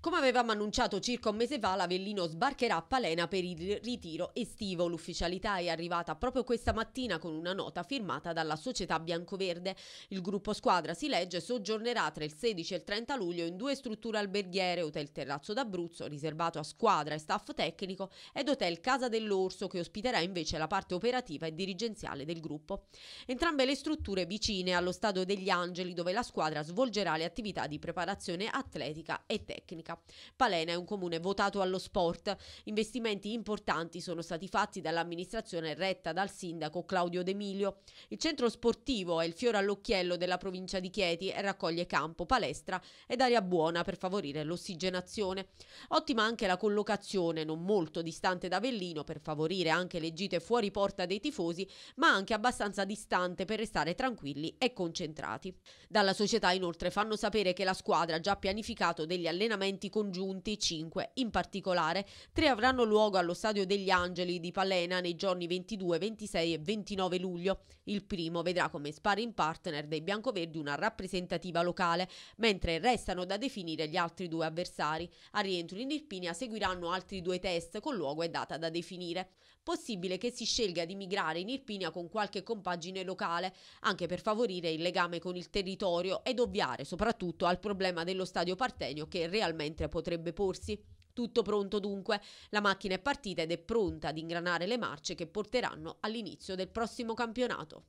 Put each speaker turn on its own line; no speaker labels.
Come avevamo annunciato circa un mese fa, l'Avellino sbarcherà a Palena per il ritiro estivo. L'ufficialità è arrivata proprio questa mattina con una nota firmata dalla società biancoverde. Il gruppo squadra si legge soggiornerà tra il 16 e il 30 luglio in due strutture alberghiere, Hotel Terrazzo d'Abruzzo, riservato a squadra e staff tecnico, ed Hotel Casa dell'Orso, che ospiterà invece la parte operativa e dirigenziale del gruppo. Entrambe le strutture vicine allo Stadio degli Angeli, dove la squadra svolgerà le attività di preparazione atletica e tecnica. America. Palena è un comune votato allo sport. Investimenti importanti sono stati fatti dall'amministrazione retta dal sindaco Claudio D'Emilio. Il centro sportivo è il fiore all'occhiello della provincia di Chieti e raccoglie campo, palestra ed aria buona per favorire l'ossigenazione. Ottima anche la collocazione, non molto distante da Avellino, per favorire anche le gite fuori porta dei tifosi, ma anche abbastanza distante per restare tranquilli e concentrati. Dalla società inoltre fanno sapere che la squadra ha già pianificato degli allenamenti allenamenti congiunti, 5 in particolare. Tre avranno luogo allo Stadio degli Angeli di Palena nei giorni 22, 26 e 29 luglio. Il primo vedrà come sparring partner dei biancoverdi una rappresentativa locale, mentre restano da definire gli altri due avversari. A rientro in Irpinia seguiranno altri due test con luogo e data da definire. Possibile che si scelga di migrare in Irpinia con qualche compagine locale, anche per favorire il legame con il territorio ed ovviare soprattutto al problema dello stadio partenio che realmente mentre potrebbe porsi. Tutto pronto dunque, la macchina è partita ed è pronta ad ingranare le marce che porteranno all'inizio del prossimo campionato.